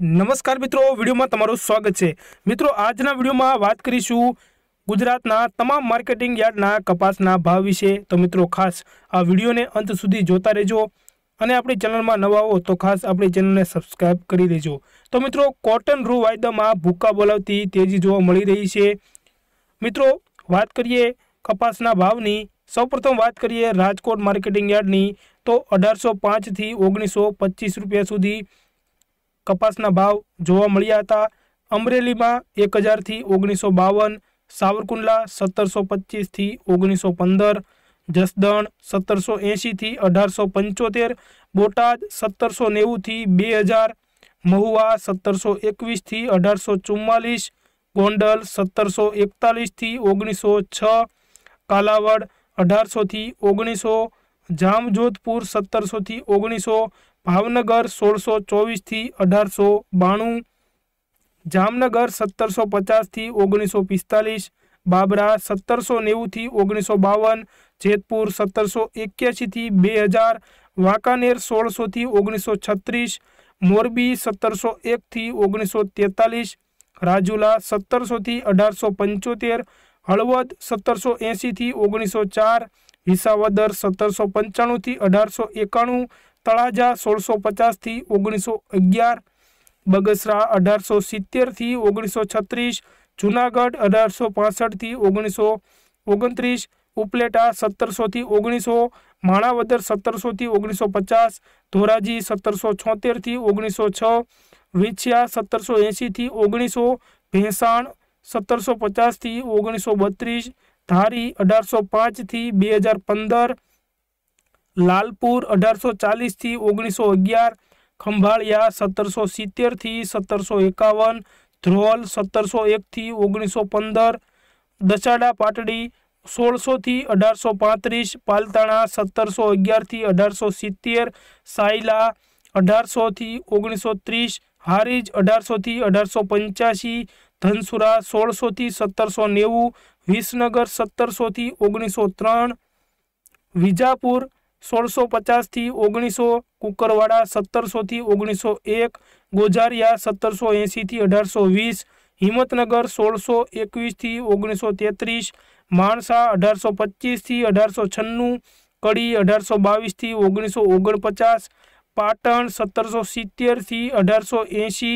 નમસ્કાર મિત્રો વિડીયોમાં તમારું સ્વાગત છે મિત્રો આજના વિડીયોમાં વાત કરીશું ગુજરાતના તમામ માર્કેટિંગ યાર્ડના કપાસના ભાવ વિશે તો મિત્રો ખાસ આ વિડીયોને અંત સુધી જોતા રહેજો અને આપણી ચેનલમાં નવા હો તો ખાસ આપણી ચેનલને સબસ્ક્રાઈબ કરી દેજો તો મિત્રો કોટન રૂ વાયદામાં ભૂક્કા બોલાવતી તેજી જોવા મળી રહી છે મિત્રો વાત કરીએ કપાસના ભાવની સૌપ્રથમ વાત કરીએ રાજકોટ માર્કેટિંગ યાર્ડની તો અઢારસો પાંચથી ઓગણીસો પચીસ રૂપિયા સુધી कपासना भाव जोवा मलियाता अमरेलीमा 1000 થી 1952 સાવરકુંડલા 1725 થી 1915 જસદણ 1780 થી 1875 બોટાડ 1790 થી 2000 મહુવા 1721 થી 1844 ગોંડલ 1741 થી 1906 કલાવડ 1800 થી 1900 જામજોતપુર 1700 થી 1900 भावनगर 1624 થી 1892 જામનગર 1750 થી 1945 બાબરા 1790 થી 1952 જેતપુર 1781 થી 2000 વાકાનેર 1600 થી 1936 મોરબી 1701 થી 1943 રાજુલા 1700 થી 1875 હળવત 1780 થી 1904 હિસાવાદર 1795 થી 1891 तलाजा सोल सौ पचास थी ओगनीसो अगियार बगसरा अठार सौ सीतेर थी ओगनीसो छत्स जूनागढ़ अठार सौ पांसठ थी ओगनीसो ओगत उपलेटा सत्तर सौ थी ओगनीसो माणावदर सत्तर सौ थी ओगनीसो पचास धोराजी सत्तर सौ छोतेर थी ओगनीस सौ छ विछिया सत्तर सौ एशी थी ओगनीसो भेसाण सत्तर सौ पचास थी ओगनीसो बत्रीस धारी अठार सौ पांच थी बेहजार पंदर लालपुर अठार सौ चालीस थी ओगनीस सौ अगियार खंभा सत्तर सौ सीतेर थी सत्तर सौ एकावन ध्रोल सत्तर सौ एक थी ओगनीस सौ पंदर दशाड़ा पाटड़ी सोल सौ थी अठार सौ पत्रीस पालता सत्तर सौ अगियार अठार सौ सीतेर साइला अठार सौ थी ओगनीस सौ तीस हारीज अठार सौ थी अठार सौ पंचासी धनसुरा सोल सौ थी सत्तर सौ नेव विसनगर सत्तर सौ थी ओगनीस सौ त्रण विजापुर सोलसो पचास थी ओगनीसो कुकरवाड़ा सत्तर सौ थी ओगनीसो एक गोजारिया सत्तर सौ एशी थी अठार सौ वीस हिम्मतनगर सोलसो एकवीस थी ओगनीसो तेतरीस मणसा अठार सौ पच्चीस थी अठार सौ छन्नू कड़ी अठार सौ बीस थी ओगनीसो ओगन पचास पाटण सत्तर सौ सीतेर थी अठार सौ एशी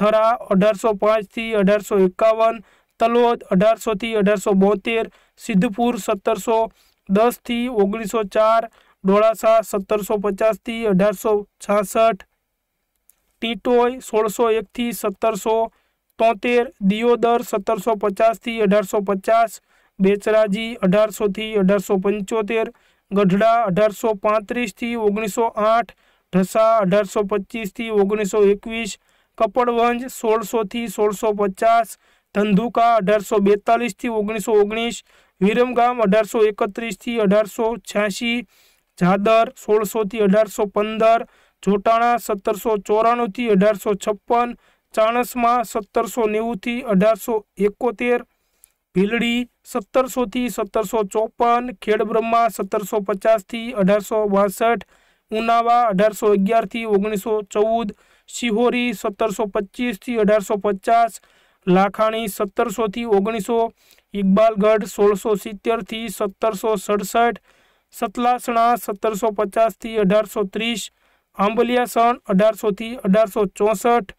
थरा अठार सौ पांच थी अठार सौ एकावन तलोद अठार सौ थी अठार सौ बोतेर सिद्धपुर सत्तर सौ दस थी सौ चार ढोड़ा सत्तर सौ पचास थी अठार सौ छसठ टीटोय सोल सौ एक थी सत्तर सौ तोतेर दिवोदर सत्तर सौ पचास थी अठार सौ पचास बेचराजी अठार सौ थी अठार सौ पंचोतेर गढ़ा अठार सौ पत्रीस थी ओगनीसो आठ ढसा अठार सौ पच्चीस थी ओगनीसो एकवीस कपड़वंज सोल सौ थी सोल सौ पचास धंधुका अठार सौ बेतालीस थी ओगनीसो ओगनीस विरमगाम अठार सौ एकत्र अठार सौ छियासी जादर सोल सौ अठार सौ पंदर चोटाणा सत्तर सौ चौराणु थी अठार सौ छप्पन चाणसमा सत्तर सौ नेव अठार सौ एकोतेर भीलड़ी सत्तर सौ थी सत्तर सौ चौपन खेड़ब्रह्मा सत्तर सौ पचास थी अठार सौ बासठ उनावा अठार सौ अगियार ओगनीस सौ चौदह सीहोरी सत्तर सौ पच्चीस थी अठार सौ पचास लाखाणी सत्तर सौ थी ओगनीस सौ इकबालगढ़ सोल सौ सीतेर थी सत्तर सौ सड़सठ સતલાસણા સત્તરસો પચાસથી અઢારસો ત્રીસ આંબલિયા સણ અઢારસોથી અઢારસો ચોસઠ